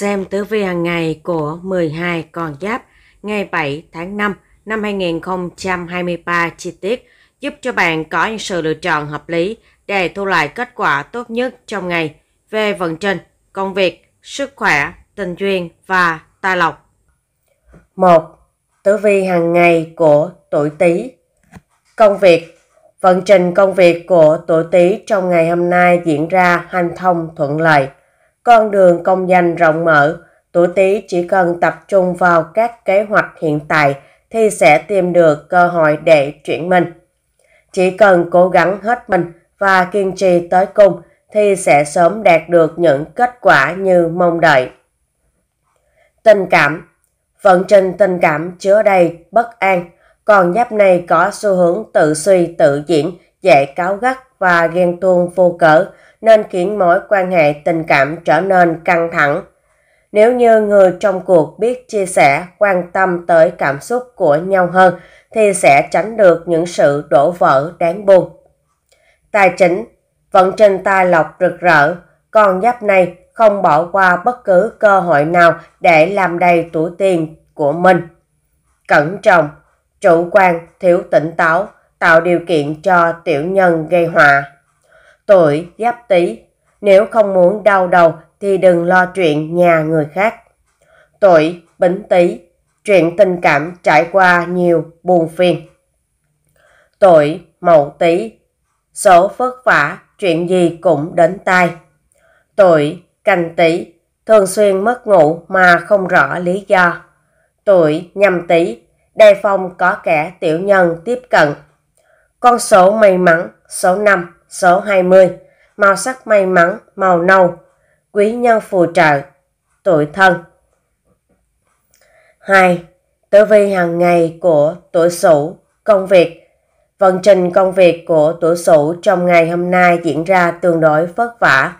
Xem tử vi hàng ngày của 12 con giáp ngày 7 tháng 5 năm 2023 chi tiết giúp cho bạn có những sự lựa chọn hợp lý để thu lại kết quả tốt nhất trong ngày về vận trình, công việc, sức khỏe, tình duyên và tài lộc. 1. Tử vi hàng ngày của tuổi Tý. Công việc Vận trình công việc của tuổi Tý trong ngày hôm nay diễn ra hanh thông thuận lợi con đường công danh rộng mở, tuổi Tý chỉ cần tập trung vào các kế hoạch hiện tại thì sẽ tìm được cơ hội để chuyển mình. Chỉ cần cố gắng hết mình và kiên trì tới cùng thì sẽ sớm đạt được những kết quả như mong đợi. Tình cảm Vận trình tình cảm chứa đầy bất an, còn giáp này có xu hướng tự suy tự diễn, dễ cáo gắt và ghen tuông vô cỡ, nên khiến mối quan hệ tình cảm trở nên căng thẳng. Nếu như người trong cuộc biết chia sẻ, quan tâm tới cảm xúc của nhau hơn thì sẽ tránh được những sự đổ vỡ đáng buồn. Tài chính vẫn trên tai lộc rực rỡ, con giáp này không bỏ qua bất cứ cơ hội nào để làm đầy túi tiền của mình. Cẩn trọng, chủ quan, thiếu tỉnh táo, tạo điều kiện cho tiểu nhân gây họa tuổi giáp tý. Nếu không muốn đau đầu thì đừng lo chuyện nhà người khác. Tuổi bính tý, chuyện tình cảm trải qua nhiều buồn phiền. Tuổi mậu tý, số vất vả, chuyện gì cũng đến tai. Tuổi canh tý, thường xuyên mất ngủ mà không rõ lý do. Tuổi nhâm tý, đề phòng có kẻ tiểu nhân tiếp cận. Con số may mắn số 5 số 20, màu sắc may mắn, màu nâu, quý nhân phù trợ, tuổi thân. 2. Tử vi hàng ngày của tuổi Sửu, công việc. Vận trình công việc của tuổi Sửu trong ngày hôm nay diễn ra tương đối vất vả.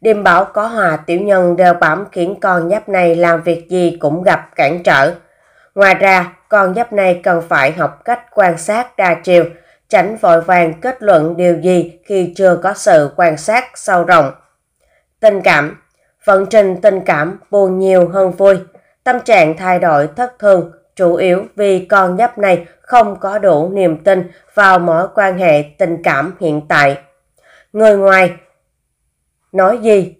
Điềm bảo có hòa tiểu nhân đeo bám khiến con giáp này làm việc gì cũng gặp cản trở. Ngoài ra, con giáp này cần phải học cách quan sát đa chiều – tránh vội vàng kết luận điều gì khi chưa có sự quan sát sâu rộng. Tình cảm Vận trình tình cảm buồn nhiều hơn vui. Tâm trạng thay đổi thất thường, chủ yếu vì con nhấp này không có đủ niềm tin vào mối quan hệ tình cảm hiện tại. Người ngoài nói gì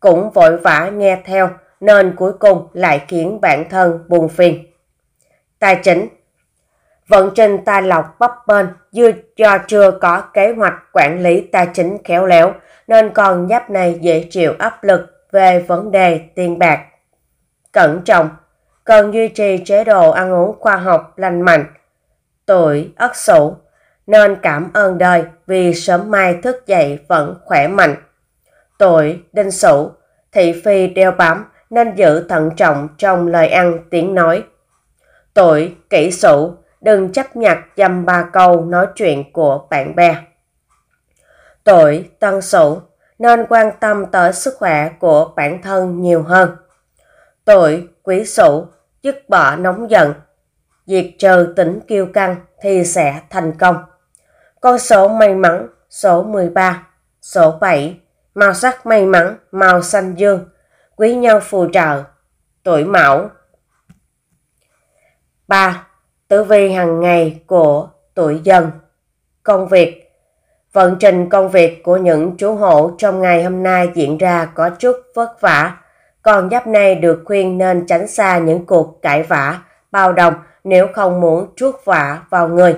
cũng vội vã nghe theo nên cuối cùng lại khiến bản thân buồn phiền. Tài chính vận trình tài lộc bấp bênh dư do chưa có kế hoạch quản lý tài chính khéo léo nên con giáp này dễ chịu áp lực về vấn đề tiền bạc. Cẩn trọng, cần duy trì chế độ ăn uống khoa học lành mạnh. Tuổi Ất Sửu nên cảm ơn đời vì sớm mai thức dậy vẫn khỏe mạnh. Tuổi Đinh Sửu, thị phi đeo bám nên giữ thận trọng trong lời ăn tiếng nói. Tuổi Kỷ Sửu đừng chấp nhặt dầm ba câu nói chuyện của bạn bè. Tuổi tân sửu nên quan tâm tới sức khỏe của bản thân nhiều hơn. Tuổi quý sửu dứt bỏ nóng giận, diệt trừ tính kiêu căng thì sẽ thành công. Con số may mắn số 13, số 7, màu sắc may mắn màu xanh dương, quý nhân phù trợ, tuổi mão. 3 tử vi hàng ngày của tuổi dần. Công việc Vận trình công việc của những chú hộ trong ngày hôm nay diễn ra có chút vất vả. còn giáp này được khuyên nên tránh xa những cuộc cãi vã, bao đồng nếu không muốn chuốc vả vào người.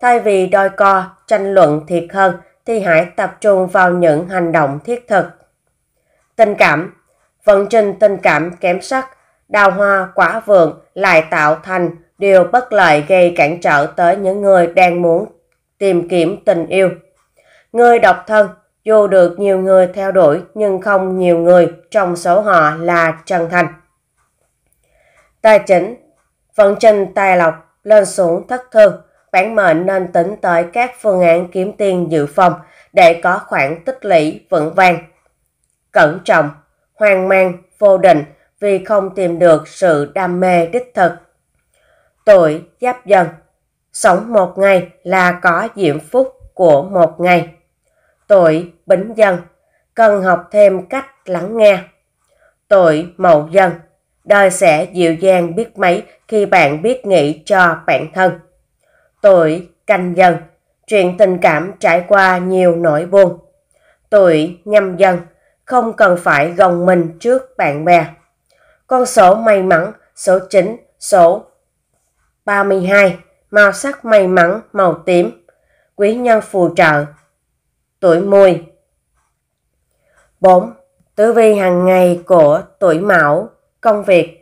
Thay vì đôi co, tranh luận thiệt hơn thì hãy tập trung vào những hành động thiết thực. Tình cảm Vận trình tình cảm kém sắc, đào hoa quả vượng lại tạo thành điều bất lợi gây cản trở tới những người đang muốn tìm kiếm tình yêu. Người độc thân, dù được nhiều người theo đuổi nhưng không nhiều người trong số họ là chân thành. Tài chính Vận trình tài lộc lên xuống thất thường, bản mệnh nên tính tới các phương án kiếm tiền dự phòng để có khoản tích lũy vững vàng. Cẩn trọng, hoang mang, vô định vì không tìm được sự đam mê đích thực tuổi giáp dần. Sống một ngày là có diễm phúc của một ngày. Tuổi bính dần, cần học thêm cách lắng nghe. Tuổi mậu dần, đời sẽ dịu dàng biết mấy khi bạn biết nghĩ cho bản thân. Tuổi canh dần, chuyện tình cảm trải qua nhiều nỗi buồn. Tuổi nhâm dần, không cần phải gồng mình trước bạn bè. Con số may mắn số 9, số 32. Màu sắc may mắn màu tím. Quý nhân phù trợ. Tuổi mùi. 4. Tử vi hàng ngày của tuổi mão, công việc.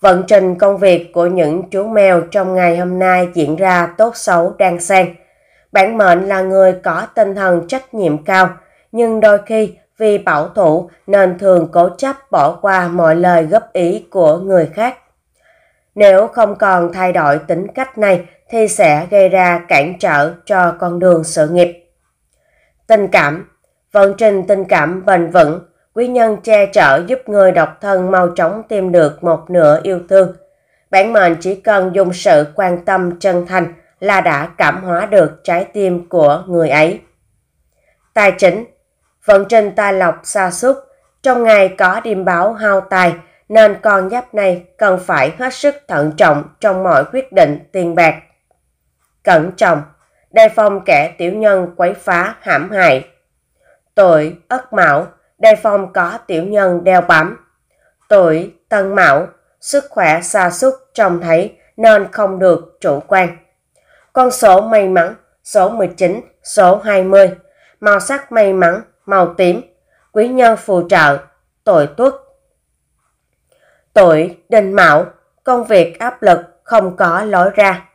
Vận trình công việc của những chú mèo trong ngày hôm nay diễn ra tốt xấu đang xen. Bản mệnh là người có tinh thần trách nhiệm cao, nhưng đôi khi vì bảo thủ nên thường cố chấp bỏ qua mọi lời góp ý của người khác. Nếu không còn thay đổi tính cách này thì sẽ gây ra cản trở cho con đường sự nghiệp. Tình cảm Vận trình tình cảm bền vững, quý nhân che chở giúp người độc thân mau chóng tìm được một nửa yêu thương. Bản mệnh chỉ cần dùng sự quan tâm chân thành là đã cảm hóa được trái tim của người ấy. Tài chính Vận trình tài lộc xa xúc, trong ngày có điềm báo hao tài – nên con giáp này cần phải hết sức thận trọng trong mọi quyết định tiền bạc. Cẩn trọng, đề phòng kẻ tiểu nhân quấy phá hãm hại. Tuổi Ất Mão, đề phòng có tiểu nhân đeo bám. Tuổi Tân Mão, sức khỏe xa xúc trông thấy nên không được chủ quan. Con số may mắn, số 19, số 20, màu sắc may mắn, màu tím, quý nhân phù trợ, tuổi tuất Tuổi đinh mão, công việc áp lực không có lối ra.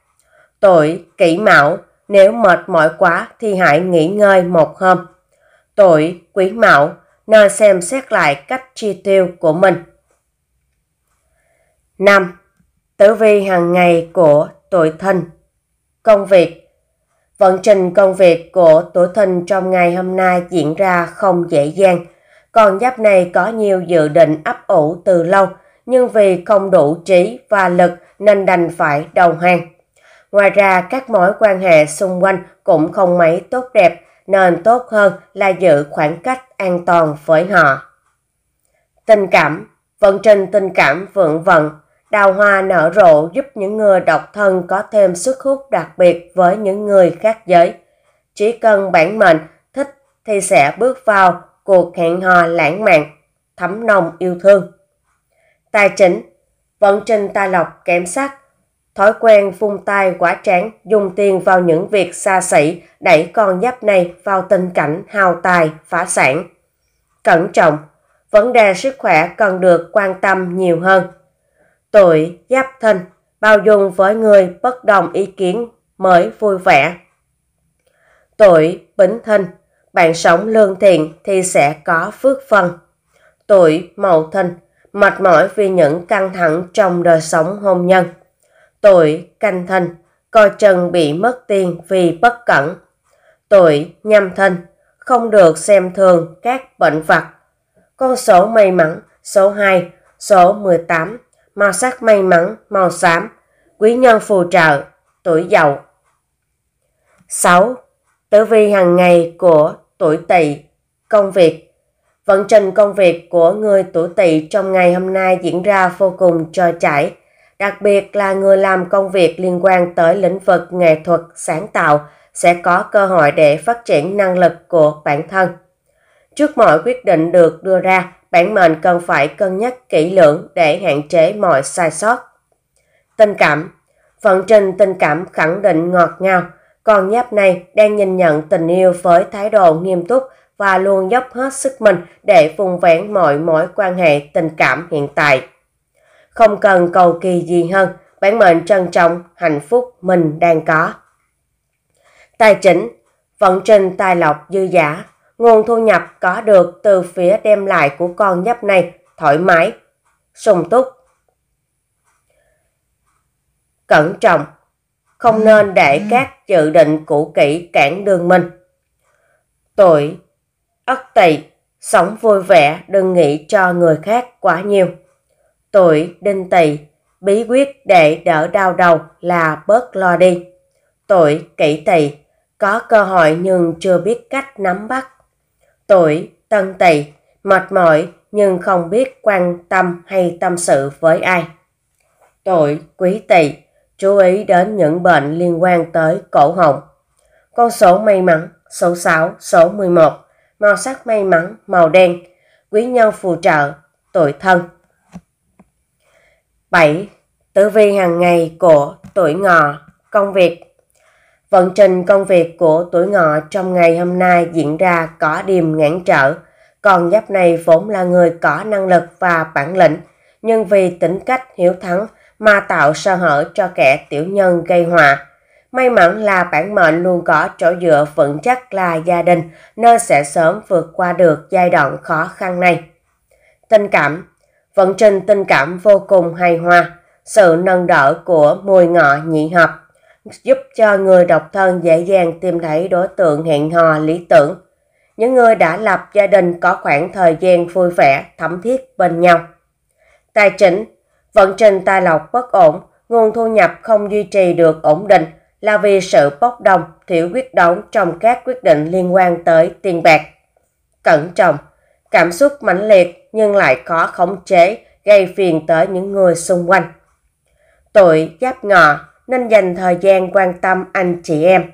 Tuổi kỷ mão, nếu mệt mỏi quá thì hãy nghỉ ngơi một hôm. Tuổi quý mão, nên xem xét lại cách chi tiêu của mình. 5. Tử vi hàng ngày của tuổi thìn Công việc Vận trình công việc của tuổi thìn trong ngày hôm nay diễn ra không dễ dàng. Con giáp này có nhiều dự định ấp ủ từ lâu – nhưng vì không đủ trí và lực nên đành phải đầu hàng. Ngoài ra, các mối quan hệ xung quanh cũng không mấy tốt đẹp, nên tốt hơn là giữ khoảng cách an toàn với họ. Tình cảm Vận trình tình cảm vượng vận, đào hoa nở rộ giúp những người độc thân có thêm sức hút đặc biệt với những người khác giới. Chỉ cần bản mệnh thích thì sẽ bước vào cuộc hẹn hò lãng mạn, thấm nồng yêu thương tài chính, vận trình ta lọc kém sắc, thói quen phung tay quả tráng dùng tiền vào những việc xa xỉ đẩy con giáp này vào tình cảnh hào tài, phá sản. Cẩn trọng, vấn đề sức khỏe cần được quan tâm nhiều hơn. Tuổi giáp thìn bao dung với người bất đồng ý kiến mới vui vẻ. Tuổi bính thìn bạn sống lương thiện thì sẽ có phước phần. Tuổi mậu thìn mệt mỏi vì những căng thẳng trong đời sống hôn nhân. Tuổi canh thân, coi chừng bị mất tiền vì bất cẩn. Tuổi nhâm thân, không được xem thường các bệnh vật. Con số may mắn số 2, số 18, màu sắc may mắn màu xám, quý nhân phù trợ, tuổi giàu. 6. Tử vi hàng ngày của tuổi tỵ, công việc Vận trình công việc của người tuổi tỵ trong ngày hôm nay diễn ra vô cùng trôi chảy, đặc biệt là người làm công việc liên quan tới lĩnh vực nghệ thuật sáng tạo sẽ có cơ hội để phát triển năng lực của bản thân. Trước mọi quyết định được đưa ra, bản mệnh cần phải cân nhắc kỹ lưỡng để hạn chế mọi sai sót. Tình cảm Vận trình tình cảm khẳng định ngọt ngào, còn nháp này đang nhìn nhận tình yêu với thái độ nghiêm túc và luôn dốc hết sức mình để vùng vén mọi mối quan hệ tình cảm hiện tại. Không cần cầu kỳ gì hơn, bản mệnh trân trọng hạnh phúc mình đang có. Tài chính, vận trình tài lộc dư giả, nguồn thu nhập có được từ phía đem lại của con giáp này thoải mái, sung túc. Cẩn trọng, không nên để ừ. các dự định cũ kỹ cản đường mình. Tuổi ất tỵ, sống vui vẻ đừng nghĩ cho người khác quá nhiều. Tuổi đinh tỵ, bí quyết để đỡ đau đầu là bớt lo đi. Tuổi kỷ tỵ, có cơ hội nhưng chưa biết cách nắm bắt. Tuổi tân tỵ, mệt mỏi nhưng không biết quan tâm hay tâm sự với ai. Tuổi quý tỵ, chú ý đến những bệnh liên quan tới cổ họng. Con số may mắn số 6, số 11 màu sắc may mắn, màu đen, quý nhân phù trợ, tuổi thân. 7. Tử vi hàng ngày của tuổi ngọ, công việc. Vận trình công việc của tuổi ngọ trong ngày hôm nay diễn ra có điềm ngãn trở. Còn giáp này vốn là người có năng lực và bản lĩnh, nhưng vì tính cách hiểu thắng mà tạo sơ hở cho kẻ tiểu nhân gây họa. May mắn là bản mệnh luôn có chỗ dựa vững chắc là gia đình, nơi sẽ sớm vượt qua được giai đoạn khó khăn này. Tình cảm Vận trình tình cảm vô cùng hài hòa, sự nâng đỡ của mùi ngọ nhị hợp giúp cho người độc thân dễ dàng tìm thấy đối tượng hẹn hò lý tưởng. Những người đã lập gia đình có khoảng thời gian vui vẻ, thấm thiết bên nhau. Tài chính Vận trình tài lộc bất ổn, nguồn thu nhập không duy trì được ổn định, là vì sự bốc đồng, thiếu quyết đoán trong các quyết định liên quan tới tiền bạc. Cẩn trọng, cảm xúc mãnh liệt nhưng lại khó khống chế, gây phiền tới những người xung quanh. Tuổi giáp ngọ nên dành thời gian quan tâm anh chị em.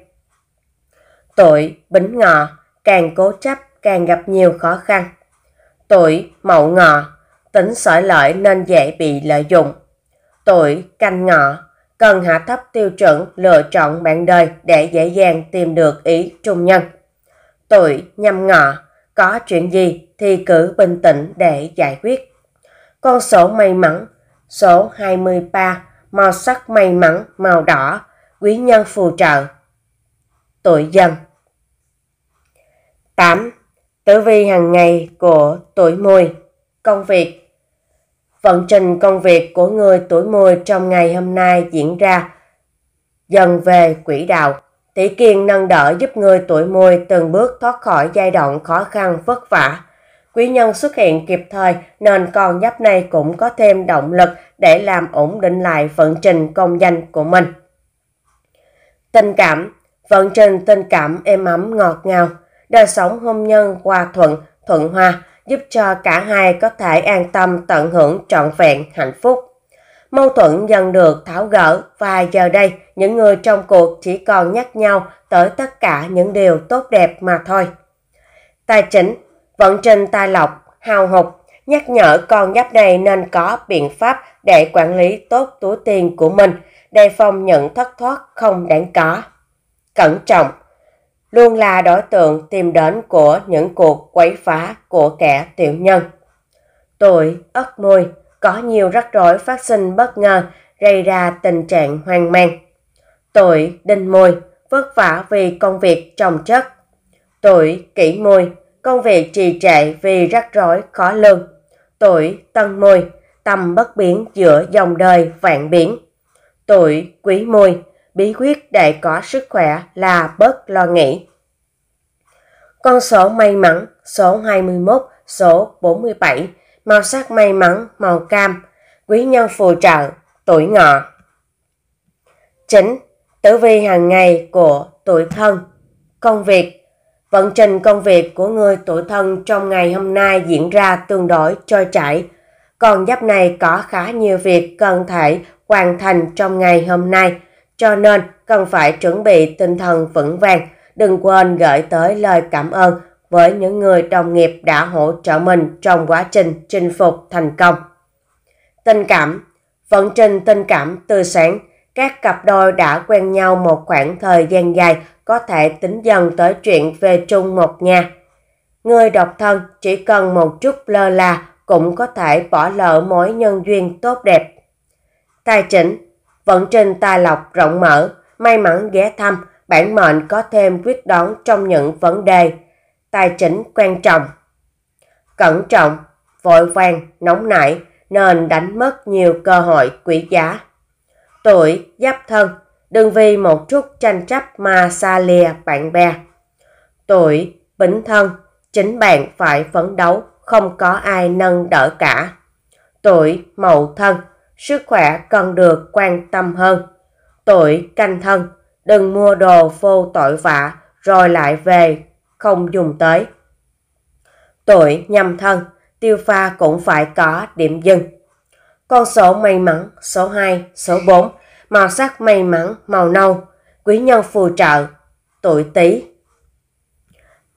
Tuổi bính ngọ càng cố chấp càng gặp nhiều khó khăn. Tuổi mậu ngọ tính sỏi lợi nên dễ bị lợi dụng. Tuổi canh ngọ cần hạ thấp tiêu chuẩn lựa chọn bạn đời để dễ dàng tìm được ý trung nhân. Tuổi nhâm ngọ, có chuyện gì thì cứ bình tĩnh để giải quyết. Con số may mắn, số 23, màu sắc may mắn màu đỏ, quý nhân phù trợ. Tuổi dần 8. Tử vi hàng ngày của tuổi mùi Công việc vận trình công việc của người tuổi mùi trong ngày hôm nay diễn ra dần về quỹ đạo. Tỷ kiên nâng đỡ giúp người tuổi mùi từng bước thoát khỏi giai đoạn khó khăn vất vả. Quý nhân xuất hiện kịp thời nên con giáp này cũng có thêm động lực để làm ổn định lại vận trình công danh của mình. Tình cảm Vận trình tình cảm êm ấm ngọt ngào, đời sống hôn nhân hòa thuận, thuận hòa, giúp cho cả hai có thể an tâm tận hưởng trọn vẹn hạnh phúc. Mâu thuẫn dần được tháo gỡ và giờ đây những người trong cuộc chỉ còn nhắc nhau tới tất cả những điều tốt đẹp mà thôi. Tài chính, vận trình tài lộc, hào hụt, nhắc nhở con giáp này nên có biện pháp để quản lý tốt túi tiền của mình, đề phòng những thất thoát không đáng có. Cẩn trọng, luôn là đối tượng tìm đến của những cuộc quấy phá của kẻ tiểu nhân. Tuổi ất mùi có nhiều rắc rối phát sinh bất ngờ gây ra tình trạng hoang mang. Tuổi đinh mùi vất vả vì công việc trồng chất. Tuổi kỷ mùi công việc trì trệ vì rắc rối khó lường. Tuổi tân mùi tâm bất biến giữa dòng đời vạn biến. Tuổi quý mùi bí quyết để có sức khỏe là bớt lo nghĩ. Con số may mắn, số 21, số 47, màu sắc may mắn, màu cam, quý nhân phù trợ, tuổi ngọ. 9. Tử vi hàng ngày của tuổi thân Công việc Vận trình công việc của người tuổi thân trong ngày hôm nay diễn ra tương đối trôi chảy. Còn giáp này có khá nhiều việc cần thể hoàn thành trong ngày hôm nay – cho nên cần phải chuẩn bị tinh thần vững vàng, đừng quên gửi tới lời cảm ơn với những người đồng nghiệp đã hỗ trợ mình trong quá trình chinh phục thành công. Tình cảm Vận trình tình cảm từ sáng, các cặp đôi đã quen nhau một khoảng thời gian dài có thể tính dần tới chuyện về chung một nhà. Người độc thân chỉ cần một chút lơ là cũng có thể bỏ lỡ mối nhân duyên tốt đẹp. Tài chính vận trình tài lộc rộng mở, may mắn ghé thăm, bản mệnh có thêm quyết đoán trong những vấn đề tài chính quan trọng. Cẩn trọng, vội vàng, nóng nảy nên đánh mất nhiều cơ hội quý giá. Tuổi giáp thân, đừng vì một chút tranh chấp mà xa lìa bạn bè. Tuổi bính thân, chính bạn phải phấn đấu, không có ai nâng đỡ cả. Tuổi mậu thân, sức khỏe cần được quan tâm hơn. Tuổi canh thân, đừng mua đồ vô tội vạ rồi lại về, không dùng tới. Tuổi nhâm thân, tiêu pha cũng phải có điểm dừng. Con số may mắn số 2, số 4, màu sắc may mắn màu nâu, quý nhân phù trợ, tuổi tý.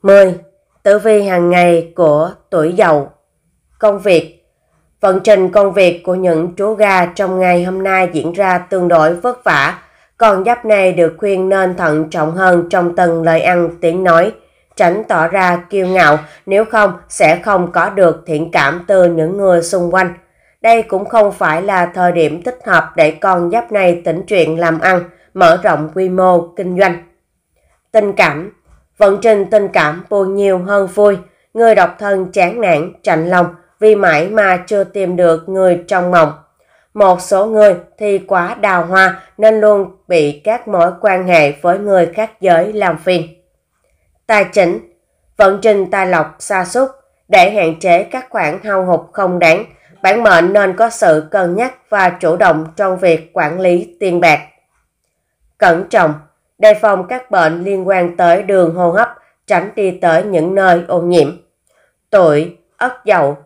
10. Tử vi hàng ngày của tuổi dậu Công việc Vận trình công việc của những chú gà trong ngày hôm nay diễn ra tương đối vất vả. Con giáp này được khuyên nên thận trọng hơn trong từng lời ăn tiếng nói, tránh tỏ ra kiêu ngạo, nếu không sẽ không có được thiện cảm từ những người xung quanh. Đây cũng không phải là thời điểm thích hợp để con giáp này tỉnh chuyện làm ăn, mở rộng quy mô kinh doanh. Tình cảm Vận trình tình cảm buồn nhiều hơn vui, người độc thân chán nản, chạnh lòng – vì mãi mà chưa tìm được người trong mộng. Một số người thì quá đào hoa nên luôn bị các mối quan hệ với người khác giới làm phiền. Tài chính Vận trình tài lộc xa xúc để hạn chế các khoản hao hụt không đáng, bản mệnh nên có sự cân nhắc và chủ động trong việc quản lý tiền bạc. Cẩn trọng, đề phòng các bệnh liên quan tới đường hô hấp, tránh đi tới những nơi ô nhiễm. Tuổi, ất dậu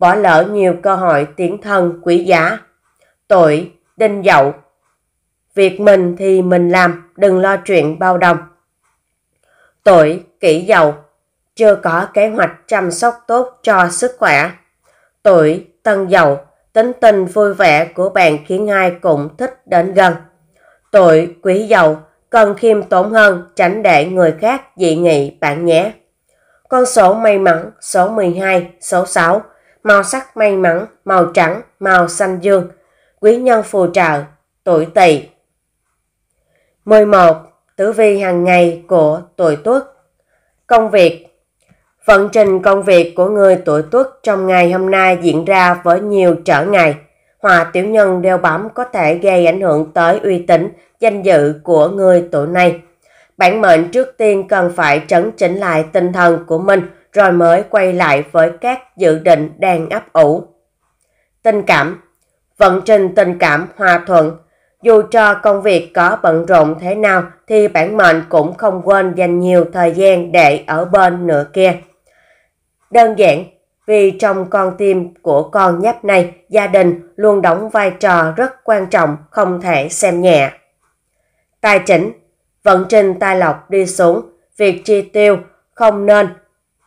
bỏ lỡ nhiều cơ hội tiễn thân quý giá. Tuổi đinh dậu Việc mình thì mình làm, đừng lo chuyện bao đồng. Tuổi kỷ dậu Chưa có kế hoạch chăm sóc tốt cho sức khỏe. Tuổi tân dậu Tính tình vui vẻ của bạn khiến ai cũng thích đến gần. Tuổi quý dậu cần khiêm tốn hơn, tránh để người khác dị nghị bạn nhé. Con số may mắn số 12, số 6 màu sắc may mắn, màu trắng, màu xanh dương. Quý nhân phù trợ, tuổi tỵ. 11. Tử vi hàng ngày của tuổi Tuất. Công việc Vận trình công việc của người tuổi Tuất trong ngày hôm nay diễn ra với nhiều trở ngại. Hòa tiểu nhân đeo bám có thể gây ảnh hưởng tới uy tín, danh dự của người tuổi này. Bản mệnh trước tiên cần phải trấn chỉnh lại tinh thần của mình – rồi mới quay lại với các dự định đang ấp ủ. Tình cảm Vận trình tình cảm hòa thuận Dù cho công việc có bận rộn thế nào thì bản mệnh cũng không quên dành nhiều thời gian để ở bên nửa kia. Đơn giản, vì trong con tim của con nhóc này, gia đình luôn đóng vai trò rất quan trọng, không thể xem nhẹ. Tài chính Vận trình tài lộc đi xuống, việc chi tiêu không nên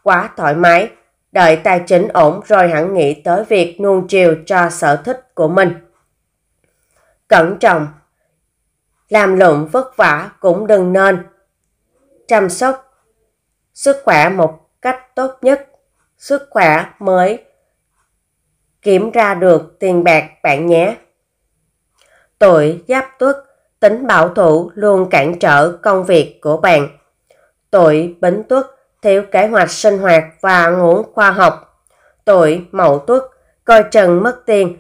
quá thoải mái. Đợi tài chính ổn rồi hẳn nghĩ tới việc nuông chiều cho sở thích của mình. Cẩn trọng Làm lụng vất vả cũng đừng nên. Chăm sóc Sức khỏe một cách tốt nhất. Sức khỏe mới kiểm ra được tiền bạc bạn nhé. Tuổi giáp tuất, tính bảo thủ luôn cản trở công việc của bạn. Tuổi bính tuất, thiếu kế hoạch sinh hoạt và ngưỡng khoa học. Tuổi mậu tuất, coi trần mất tiền,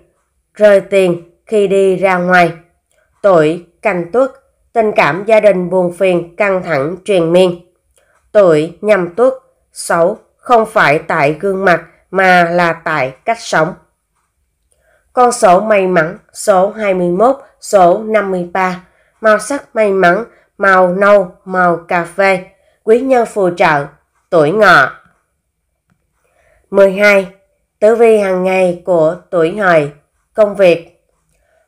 rơi tiền khi đi ra ngoài. Tuổi canh tuất, tình cảm gia đình buồn phiền căng thẳng truyền miên. Tuổi nhâm tuất, xấu không phải tại gương mặt mà là tại cách sống. Con số may mắn số 21, số 53, màu sắc may mắn, màu nâu, màu cà phê, quý nhân phù trợ tuổi ngọ. 12. Tử vi hàng ngày của tuổi hợi, công việc.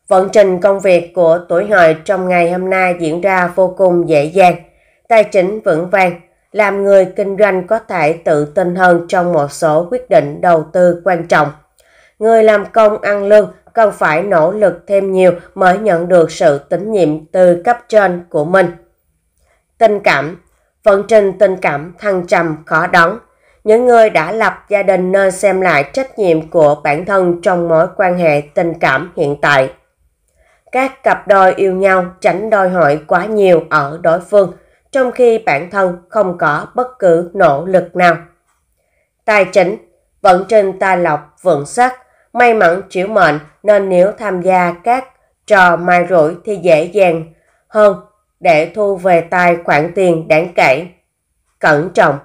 Vận trình công việc của tuổi hợi trong ngày hôm nay diễn ra vô cùng dễ dàng, tài chính vững vàng, làm người kinh doanh có thể tự tin hơn trong một số quyết định đầu tư quan trọng. Người làm công ăn lương cần phải nỗ lực thêm nhiều mới nhận được sự tín nhiệm từ cấp trên của mình. Tình cảm phần trình tình cảm thăng trầm khó đón. Những người đã lập gia đình nên xem lại trách nhiệm của bản thân trong mối quan hệ tình cảm hiện tại. Các cặp đôi yêu nhau tránh đòi hỏi quá nhiều ở đối phương, trong khi bản thân không có bất cứ nỗ lực nào. Tài chính, vận trình tài lộc vượng sắc, may mắn chiếu mệnh nên nếu tham gia các trò mai rủi thì dễ dàng hơn để thu về tài khoản tiền đáng kể. Cẩn trọng,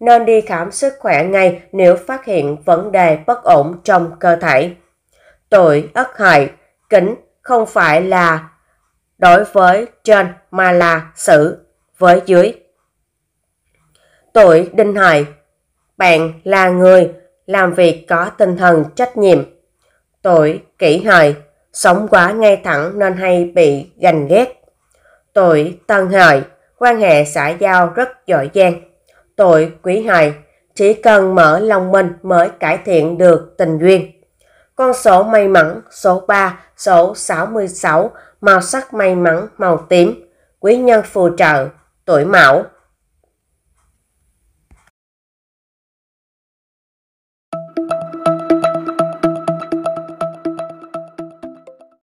nên đi khám sức khỏe ngay nếu phát hiện vấn đề bất ổn trong cơ thể. Tuổi Ất hại Kính không phải là đối với trên mà là xử với dưới. Tuổi Đinh hại bạn là người làm việc có tinh thần trách nhiệm. Tuổi Kỷ Hợi, sống quá ngay thẳng nên hay bị ganh ghét. Tội Tân Hợi, quan hệ xã giao rất giỏi giang. Tội Quý Hợi, chỉ cần mở lòng mình mới cải thiện được tình duyên. Con số may mắn số 3, số 66, màu sắc may mắn màu tím, quý nhân phù trợ, tuổi mão.